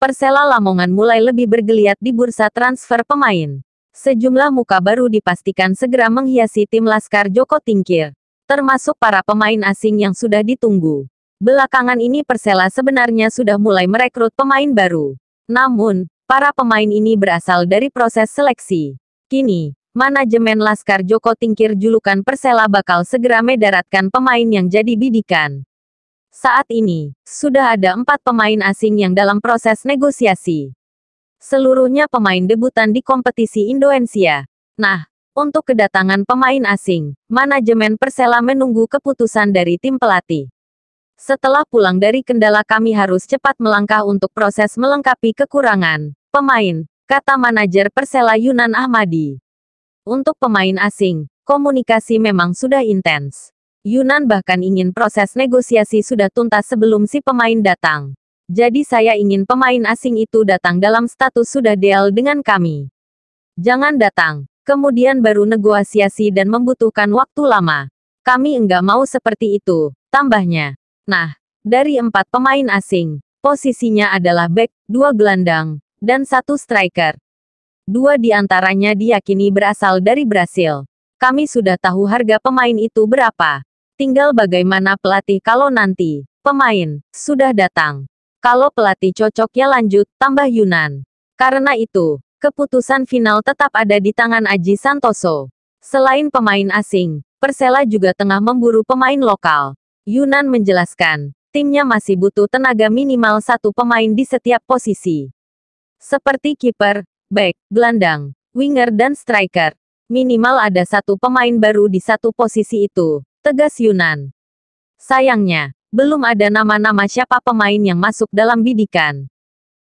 Persela Lamongan mulai lebih bergeliat di bursa transfer pemain. Sejumlah muka baru dipastikan segera menghiasi tim Laskar Joko Tingkir, termasuk para pemain asing yang sudah ditunggu. Belakangan ini Persela sebenarnya sudah mulai merekrut pemain baru. Namun, para pemain ini berasal dari proses seleksi. Kini, manajemen Laskar Joko Tingkir julukan Persela bakal segera medaratkan pemain yang jadi bidikan. Saat ini, sudah ada empat pemain asing yang dalam proses negosiasi. Seluruhnya pemain debutan di kompetisi Indonesia. Nah, untuk kedatangan pemain asing, manajemen Persela menunggu keputusan dari tim pelatih. Setelah pulang dari kendala kami harus cepat melangkah untuk proses melengkapi kekurangan pemain, kata manajer Persela Yunan Ahmadi. Untuk pemain asing, komunikasi memang sudah intens. Yunan bahkan ingin proses negosiasi sudah tuntas sebelum si pemain datang. Jadi saya ingin pemain asing itu datang dalam status sudah deal dengan kami. Jangan datang. Kemudian baru negosiasi dan membutuhkan waktu lama. Kami enggak mau seperti itu, tambahnya. Nah, dari empat pemain asing, posisinya adalah back, dua gelandang, dan satu striker. Dua di antaranya diyakini berasal dari Brasil. Kami sudah tahu harga pemain itu berapa. Tinggal bagaimana pelatih kalau nanti, pemain, sudah datang. Kalau pelatih cocok ya lanjut, tambah Yunan. Karena itu, keputusan final tetap ada di tangan Aji Santoso. Selain pemain asing, Persela juga tengah memburu pemain lokal. Yunan menjelaskan, timnya masih butuh tenaga minimal satu pemain di setiap posisi. Seperti kiper, back, gelandang, winger dan striker. Minimal ada satu pemain baru di satu posisi itu. Tegas Yunan. Sayangnya, belum ada nama-nama siapa pemain yang masuk dalam bidikan.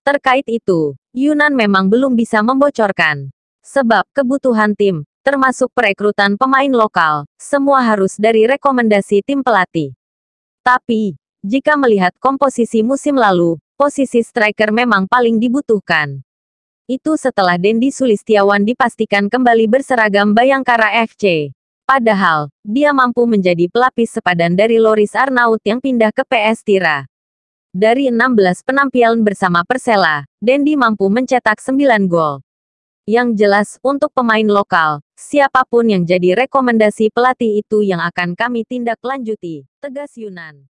Terkait itu, Yunan memang belum bisa membocorkan. Sebab kebutuhan tim, termasuk perekrutan pemain lokal, semua harus dari rekomendasi tim pelatih. Tapi, jika melihat komposisi musim lalu, posisi striker memang paling dibutuhkan. Itu setelah Dendi Sulistiawan dipastikan kembali berseragam Bayangkara FC. Padahal, dia mampu menjadi pelapis sepadan dari Loris Arnaud yang pindah ke PS Tira. Dari 16 penampilan bersama Persela, Dendi mampu mencetak 9 gol. Yang jelas, untuk pemain lokal, siapapun yang jadi rekomendasi pelatih itu yang akan kami tindak lanjuti, tegas Yunan.